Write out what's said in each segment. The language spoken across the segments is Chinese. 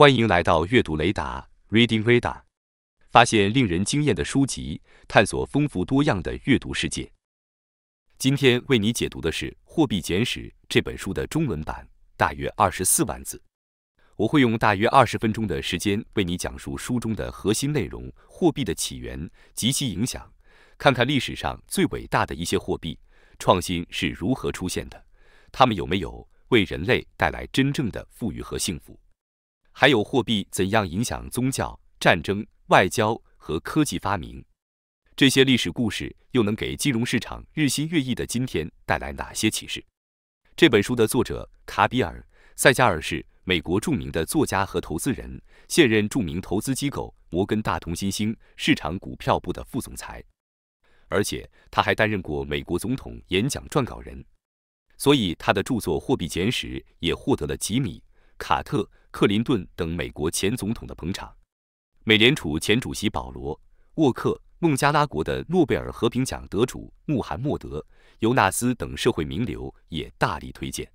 欢迎来到阅读雷达 Reading Radar，发现令人惊艳的书籍，探索丰富多样的阅读世界。今天为你解读的是《货币简史》这本书的中文版，大约二十四万字。我会用大约二十分钟的时间为你讲述书中的核心内容：货币的起源及其影响，看看历史上最伟大的一些货币创新是如何出现的，它们有没有为人类带来真正的富裕和幸福。还有货币怎样影响宗教、战争、外交和科技发明？这些历史故事又能给金融市场日新月异的今天带来哪些启示？这本书的作者卡比尔·塞加尔是美国著名的作家和投资人，现任著名投资机构摩根大通新兴市场股票部的副总裁，而且他还担任过美国总统演讲撰稿人，所以他的著作《货币简史》也获得了吉米·卡特。克林顿等美国前总统的捧场，美联储前主席保罗·沃克、孟加拉国的诺贝尔和平奖得主穆罕默德·尤纳斯等社会名流也大力推荐。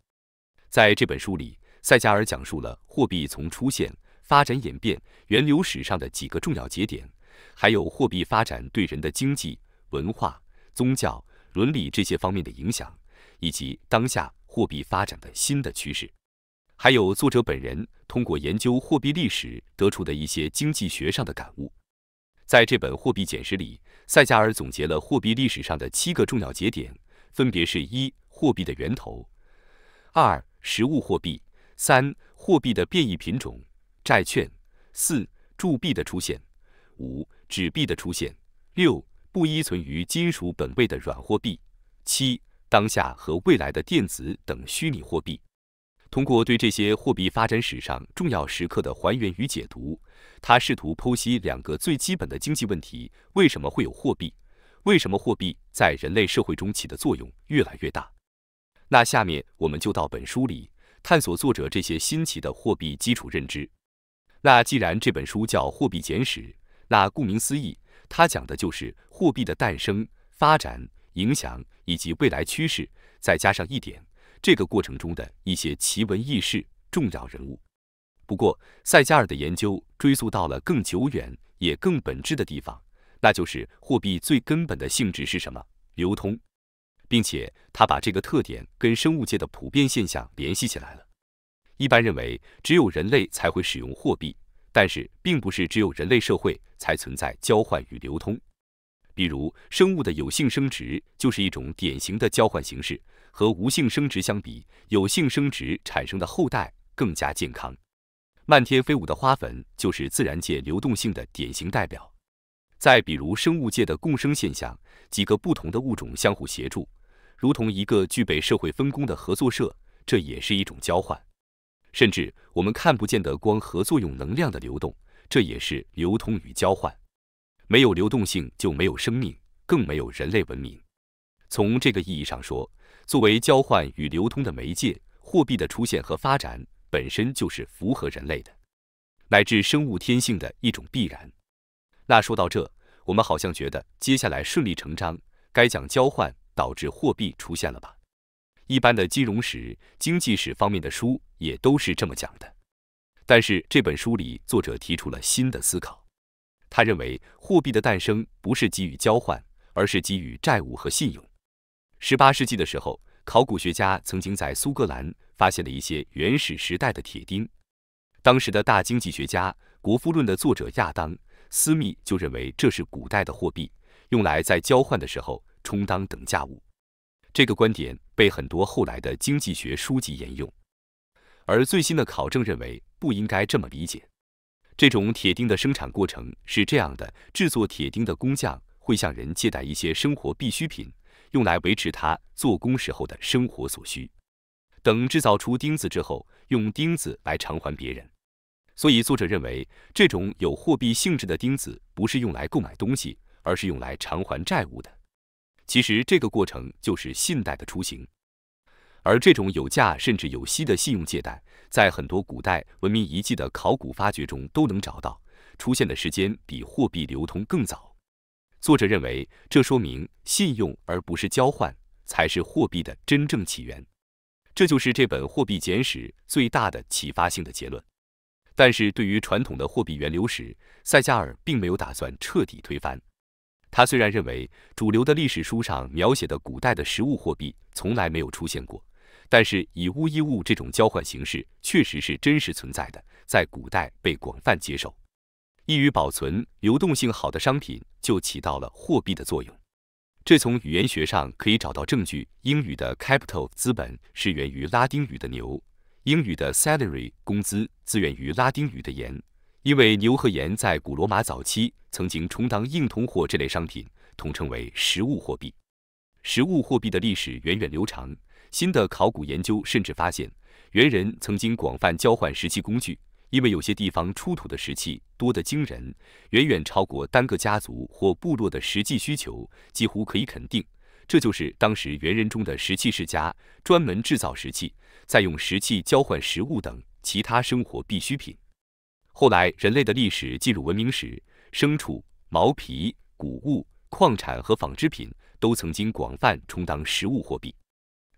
在这本书里，塞加尔讲述了货币从出现、发展、演变、源流史上的几个重要节点，还有货币发展对人的经济、文化、宗教、伦理这些方面的影响，以及当下货币发展的新的趋势。还有作者本人通过研究货币历史得出的一些经济学上的感悟。在这本《货币简史》里，塞加尔总结了货币历史上的七个重要节点，分别是：一、货币的源头；二、实物货币；三、货币的变异品种——债券；四、铸币的出现；五、纸币的出现；六、不依存于金属本位的软货币；七、当下和未来的电子等虚拟货币。通过对这些货币发展史上重要时刻的还原与解读，他试图剖析两个最基本的经济问题：为什么会有货币？为什么货币在人类社会中起的作用越来越大？那下面我们就到本书里探索作者这些新奇的货币基础认知。那既然这本书叫《货币简史》，那顾名思义，它讲的就是货币的诞生、发展、影响以及未来趋势，再加上一点。这个过程中的一些奇闻异事、重要人物。不过，塞加尔的研究追溯到了更久远也更本质的地方，那就是货币最根本的性质是什么——流通。并且，他把这个特点跟生物界的普遍现象联系起来了。一般认为，只有人类才会使用货币，但是并不是只有人类社会才存在交换与流通。比如，生物的有性生殖就是一种典型的交换形式。和无性生殖相比，有性生殖产生的后代更加健康。漫天飞舞的花粉就是自然界流动性的典型代表。再比如，生物界的共生现象，几个不同的物种相互协助，如同一个具备社会分工的合作社，这也是一种交换。甚至我们看不见的光合作用能量的流动，这也是流通与交换。没有流动性，就没有生命，更没有人类文明。从这个意义上说，作为交换与流通的媒介，货币的出现和发展本身就是符合人类的乃至生物天性的一种必然。那说到这，我们好像觉得接下来顺理成章该讲交换导致货币出现了吧？一般的金融史、经济史方面的书也都是这么讲的。但是这本书里，作者提出了新的思考。他认为，货币的诞生不是基于交换，而是基于债务和信用。十八世纪的时候，考古学家曾经在苏格兰发现了一些原始时代的铁钉。当时的大经济学家《国富论》的作者亚当·斯密就认为，这是古代的货币，用来在交换的时候充当等价物。这个观点被很多后来的经济学书籍沿用。而最新的考证认为，不应该这么理解。这种铁钉的生产过程是这样的：制作铁钉的工匠会向人借贷一些生活必需品，用来维持他做工时候的生活所需。等制造出钉子之后，用钉子来偿还别人。所以作者认为，这种有货币性质的钉子不是用来购买东西，而是用来偿还债务的。其实这个过程就是信贷的雏形。而这种有价甚至有息的信用借贷，在很多古代文明遗迹的考古发掘中都能找到，出现的时间比货币流通更早。作者认为，这说明信用而不是交换才是货币的真正起源。这就是这本《货币简史》最大的启发性的结论。但是，对于传统的货币源流史，塞加尔并没有打算彻底推翻。他虽然认为主流的历史书上描写的古代的实物货币从来没有出现过。但是，以物易物这种交换形式确实是真实存在的，在古代被广泛接受。易于保存、流动性好的商品就起到了货币的作用。这从语言学上可以找到证据：英语的 capital（ 资本）是源于拉丁语的牛；英语的 salary（ 工资）自源于拉丁语的盐。因为牛和盐在古罗马早期曾经充当硬通货，这类商品统称为实物货币。实物货币的历史源远流长。新的考古研究甚至发现，猿人曾经广泛交换石器工具，因为有些地方出土的石器多得惊人，远远超过单个家族或部落的实际需求。几乎可以肯定，这就是当时猿人中的石器世家专门制造石器，再用石器交换食物等其他生活必需品。后来，人类的历史进入文明史，牲畜、毛皮、谷物、矿产和纺织品都曾经广泛充当实物货币。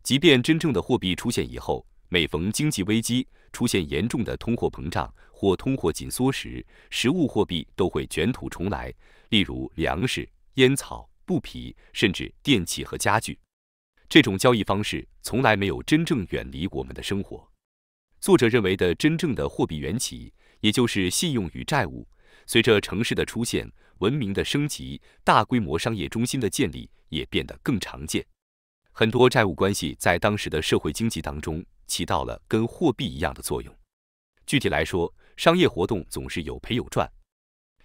即便真正的货币出现以后，每逢经济危机出现严重的通货膨胀或通货紧缩时，实物货币都会卷土重来。例如粮食、烟草、布匹，甚至电器和家具。这种交易方式从来没有真正远离我们的生活。作者认为的真正的货币缘起，也就是信用与债务，随着城市的出现、文明的升级、大规模商业中心的建立，也变得更常见。很多债务关系在当时的社会经济当中起到了跟货币一样的作用。具体来说，商业活动总是有赔有赚，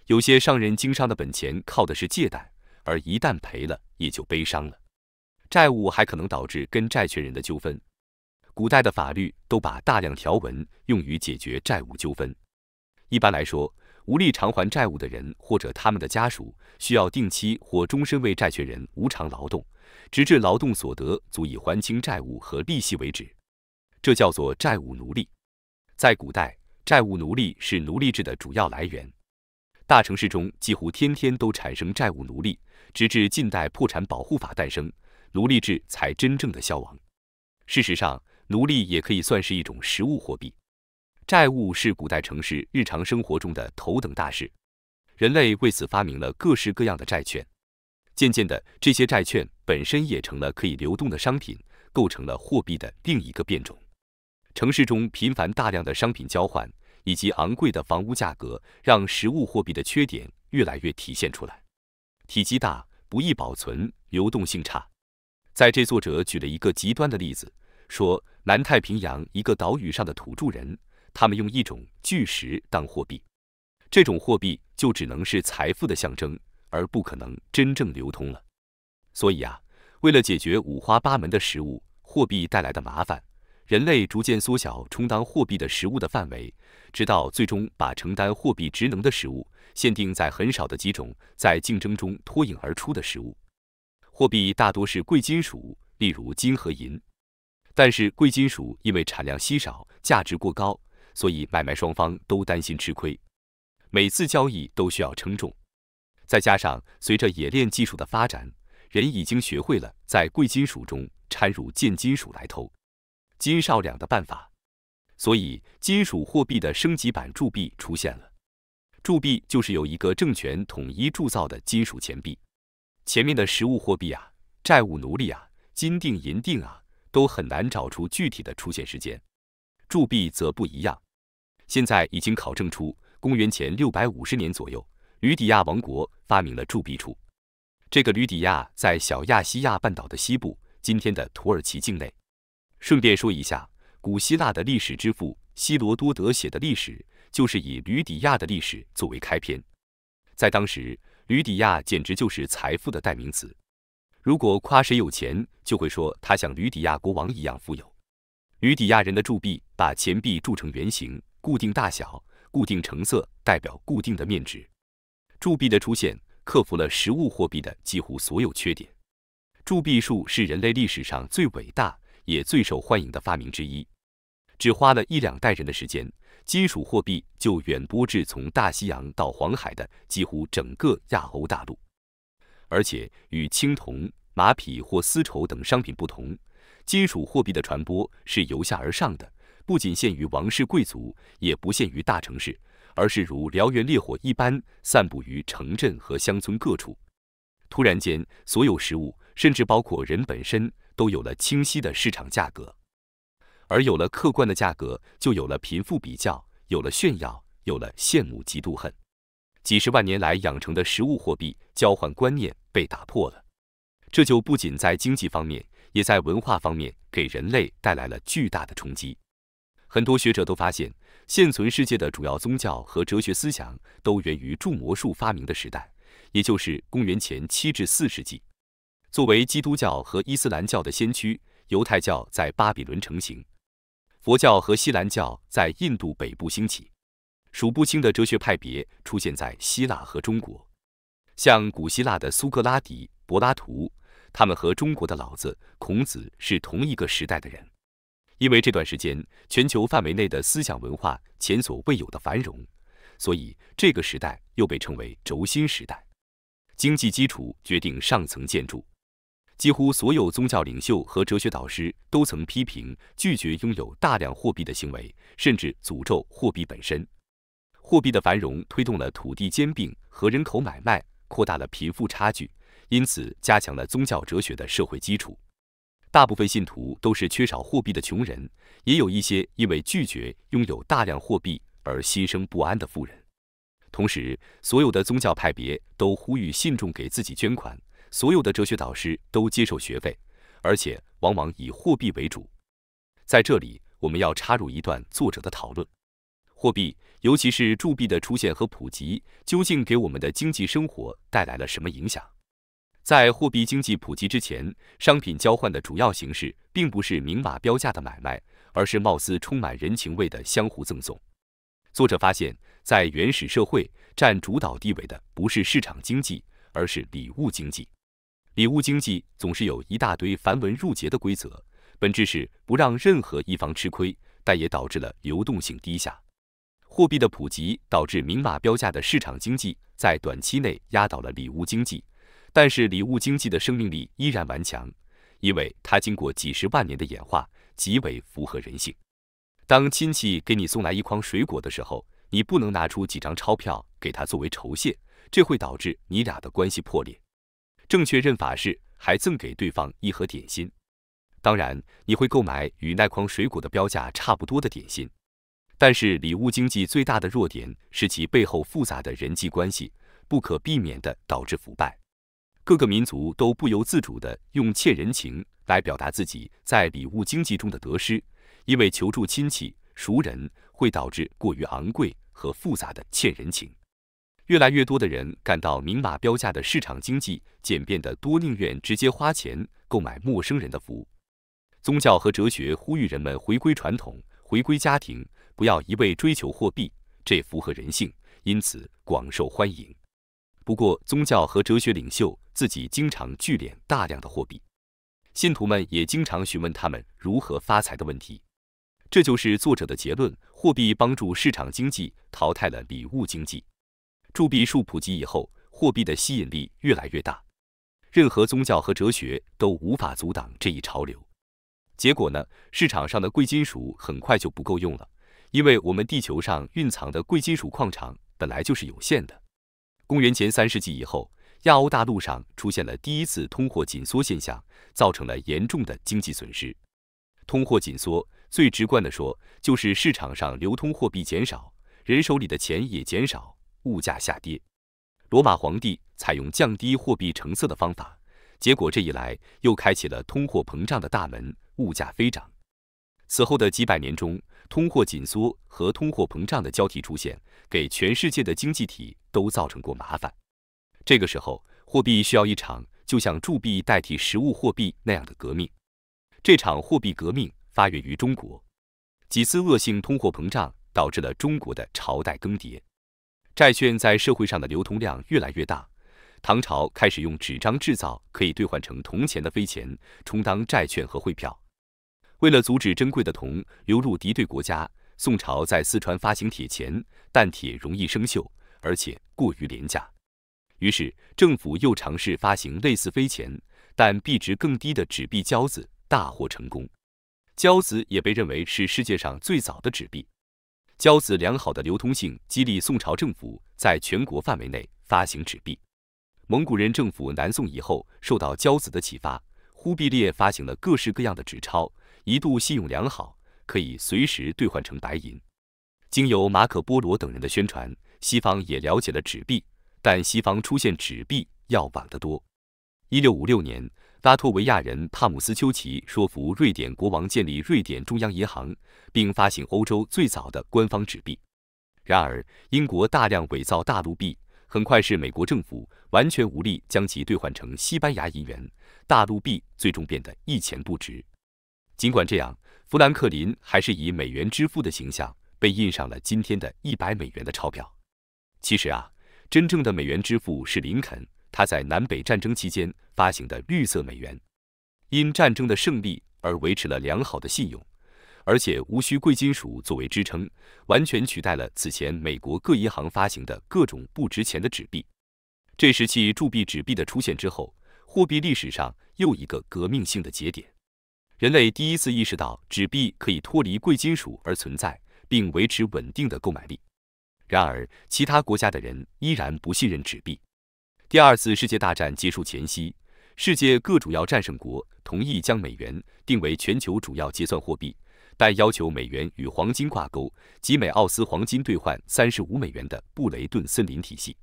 有些商人经商的本钱靠的是借贷，而一旦赔了也就悲伤了。债务还可能导致跟债权人的纠纷。古代的法律都把大量条文用于解决债务纠纷。一般来说，无力偿还债务的人或者他们的家属需要定期或终身为债权人无偿劳动。直至劳动所得足以还清债务和利息为止，这叫做债务奴隶。在古代，债务奴隶是奴隶制的主要来源。大城市中几乎天天都产生债务奴隶，直至近代破产保护法诞生，奴隶制才真正的消亡。事实上，奴隶也可以算是一种实物货币。债务是古代城市日常生活中的头等大事，人类为此发明了各式各样的债券。渐渐的，这些债券本身也成了可以流动的商品，构成了货币的另一个变种。城市中频繁大量的商品交换以及昂贵的房屋价格，让实物货币的缺点越来越体现出来：体积大、不易保存、流动性差。在这，作者举了一个极端的例子，说南太平洋一个岛屿上的土著人，他们用一种巨石当货币，这种货币就只能是财富的象征。而不可能真正流通了。所以啊，为了解决五花八门的食物货币带来的麻烦，人类逐渐缩小充当货币的食物的范围，直到最终把承担货币职能的食物限定在很少的几种在竞争中脱颖而出的食物。货币大多是贵金属，例如金和银。但是贵金属因为产量稀少、价值过高，所以买卖双方都担心吃亏，每次交易都需要称重。再加上，随着冶炼技术的发展，人已经学会了在贵金属中掺入贱金属来偷金少两的办法，所以金属货币的升级版铸币出现了。铸币就是由一个政权统一铸造的金属钱币。前面的实物货币啊、债务、奴隶啊、金锭、银锭啊，都很难找出具体的出现时间，铸币则不一样。现在已经考证出，公元前六百五十年左右。吕底亚王国发明了铸币处。这个吕底亚在小亚细亚半岛的西部，今天的土耳其境内。顺便说一下，古希腊的历史之父希罗多德写的历史，就是以吕底亚的历史作为开篇。在当时，吕底亚简直就是财富的代名词。如果夸谁有钱，就会说他像吕底亚国王一样富有。吕底亚人的铸币把钱币铸成圆形，固定大小，固定成色，代表固定的面值。铸币的出现克服了实物货币的几乎所有缺点，铸币术是人类历史上最伟大也最受欢迎的发明之一。只花了一两代人的时间，金属货币就远播至从大西洋到黄海的几乎整个亚欧大陆。而且与青铜、马匹或丝绸等商品不同，金属货币的传播是由下而上的，不仅限于王室贵族，也不限于大城市。而是如燎原烈火一般散布于城镇和乡村各处。突然间，所有食物，甚至包括人本身，都有了清晰的市场价格。而有了客观的价格，就有了贫富比较，有了炫耀，有了羡慕、嫉妒、恨。几十万年来养成的食物货币交换观念被打破了，这就不仅在经济方面，也在文化方面给人类带来了巨大的冲击。很多学者都发现，现存世界的主要宗教和哲学思想都源于铸魔术发明的时代，也就是公元前七至四世纪。作为基督教和伊斯兰教的先驱，犹太教在巴比伦成型；佛教和锡兰教在印度北部兴起；数不清的哲学派别出现在希腊和中国，像古希腊的苏格拉底、柏拉图，他们和中国的老子、孔子是同一个时代的人。因为这段时间全球范围内的思想文化前所未有的繁荣，所以这个时代又被称为轴心时代。经济基础决定上层建筑，几乎所有宗教领袖和哲学导师都曾批评拒绝拥有大量货币的行为，甚至诅咒货币本身。货币的繁荣推动了土地兼并和人口买卖，扩大了贫富差距，因此加强了宗教哲学的社会基础。大部分信徒都是缺少货币的穷人，也有一些因为拒绝拥有大量货币而心生不安的富人。同时，所有的宗教派别都呼吁信众给自己捐款，所有的哲学导师都接受学费，而且往往以货币为主。在这里，我们要插入一段作者的讨论：货币，尤其是铸币的出现和普及，究竟给我们的经济生活带来了什么影响？在货币经济普及之前，商品交换的主要形式并不是明码标价的买卖，而是貌似充满人情味的相互赠送。作者发现，在原始社会占主导地位的不是市场经济，而是礼物经济。礼物经济总是有一大堆繁文缛节的规则，本质是不让任何一方吃亏，但也导致了流动性低下。货币的普及导致明码标价的市场经济在短期内压倒了礼物经济。但是礼物经济的生命力依然顽强，因为它经过几十万年的演化，极为符合人性。当亲戚给你送来一筐水果的时候，你不能拿出几张钞票给他作为酬谢，这会导致你俩的关系破裂。正确认法是，还赠给对方一盒点心。当然，你会购买与那筐水果的标价差不多的点心。但是礼物经济最大的弱点是其背后复杂的人际关系，不可避免地导致腐败。各个民族都不由自主地用欠人情来表达自己在礼物经济中的得失，因为求助亲戚、熟人会导致过于昂贵和复杂的欠人情。越来越多的人感到明码标价的市场经济简便得多，宁愿直接花钱购买陌生人的服务。宗教和哲学呼吁人们回归传统、回归家庭，不要一味追求货币，这符合人性，因此广受欢迎。不过，宗教和哲学领袖。自己经常聚敛大量的货币，信徒们也经常询问他们如何发财的问题。这就是作者的结论：货币帮助市场经济淘汰了礼物经济。铸币术普及以后，货币的吸引力越来越大，任何宗教和哲学都无法阻挡这一潮流。结果呢？市场上的贵金属很快就不够用了，因为我们地球上蕴藏的贵金属矿场本来就是有限的。公元前三世纪以后。亚欧大陆上出现了第一次通货紧缩现象，造成了严重的经济损失。通货紧缩最直观的说，就是市场上流通货币减少，人手里的钱也减少，物价下跌。罗马皇帝采用降低货币成色的方法，结果这一来又开启了通货膨胀的大门，物价飞涨。此后的几百年中，通货紧缩和通货膨胀的交替出现，给全世界的经济体都造成过麻烦。这个时候，货币需要一场就像铸币代替实物货币那样的革命。这场货币革命发源于中国，几次恶性通货膨胀导致了中国的朝代更迭。债券在社会上的流通量越来越大，唐朝开始用纸张制造可以兑换成铜钱的飞钱，充当债券和汇票。为了阻止珍贵的铜流入敌对国家，宋朝在四川发行铁钱，但铁容易生锈，而且过于廉价。于是，政府又尝试发行类似飞钱，但币值更低的纸币交子，大获成功。交子也被认为是世界上最早的纸币。交子良好的流通性，激励宋朝政府在全国范围内发行纸币。蒙古人政府南宋以后，受到交子的启发，忽必烈发行了各式各样的纸钞，一度信用良好，可以随时兑换成白银。经由马可·波罗等人的宣传，西方也了解了纸币。但西方出现纸币要晚得多。一六五六年，拉脱维亚人帕姆斯丘奇说服瑞典国王建立瑞典中央银行，并发行欧洲最早的官方纸币。然而，英国大量伪造大陆币，很快是美国政府完全无力将其兑换成西班牙银元，大陆币最终变得一钱不值。尽管这样，富兰克林还是以美元之父的形象被印上了今天的一百美元的钞票。其实啊。真正的美元之父是林肯，他在南北战争期间发行的绿色美元，因战争的胜利而维持了良好的信用，而且无需贵金属作为支撑，完全取代了此前美国各银行发行的各种不值钱的纸币。这时期铸币纸币的出现之后，货币历史上又一个革命性的节点，人类第一次意识到纸币可以脱离贵金属而存在，并维持稳定的购买力。然而，其他国家的人依然不信任纸币。第二次世界大战结束前夕，世界各主要战胜国同意将美元定为全球主要结算货币，但要求美元与黄金挂钩，即每奥斯黄金兑换三十五美元的布雷顿森林体系。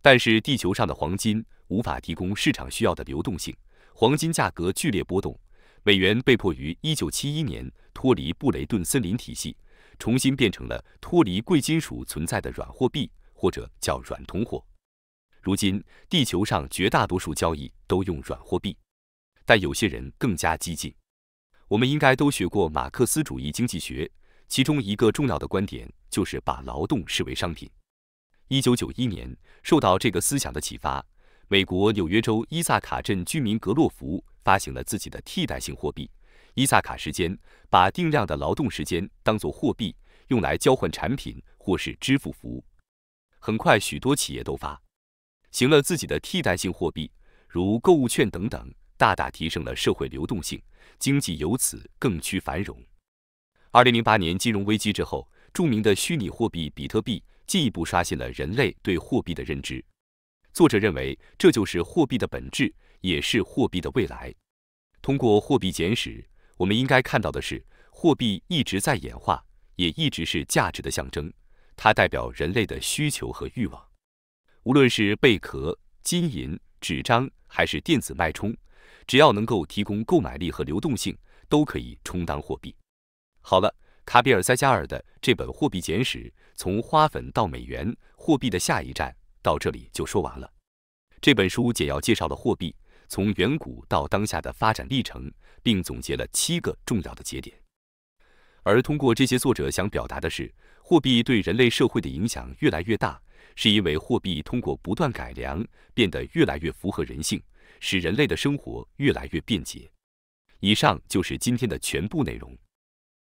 但是，地球上的黄金无法提供市场需要的流动性，黄金价格剧烈波动，美元被迫于一九七一年脱离布雷顿森林体系。重新变成了脱离贵金属存在的软货币，或者叫软通货。如今，地球上绝大多数交易都用软货币，但有些人更加激进。我们应该都学过马克思主义经济学，其中一个重要的观点就是把劳动视为商品。一九九一年，受到这个思想的启发，美国纽约州伊萨卡镇居民格洛夫发行了自己的替代性货币。伊萨卡时间把定量的劳动时间当作货币，用来交换产品或是支付服务。很快，许多企业都发行了自己的替代性货币，如购物券等等，大大提升了社会流动性，经济由此更趋繁荣。二零零八年金融危机之后，著名的虚拟货币比特币进一步刷新了人类对货币的认知。作者认为，这就是货币的本质，也是货币的未来。通过《货币简史》。我们应该看到的是，货币一直在演化，也一直是价值的象征。它代表人类的需求和欲望。无论是贝壳、金银、纸张，还是电子脉冲，只要能够提供购买力和流动性，都可以充当货币。好了，卡比尔·塞加尔的这本《货币简史：从花粉到美元——货币的下一站》到这里就说完了。这本书简要介绍了货币。从远古到当下的发展历程，并总结了七个重要的节点。而通过这些，作者想表达的是，货币对人类社会的影响越来越大，是因为货币通过不断改良，变得越来越符合人性，使人类的生活越来越便捷。以上就是今天的全部内容。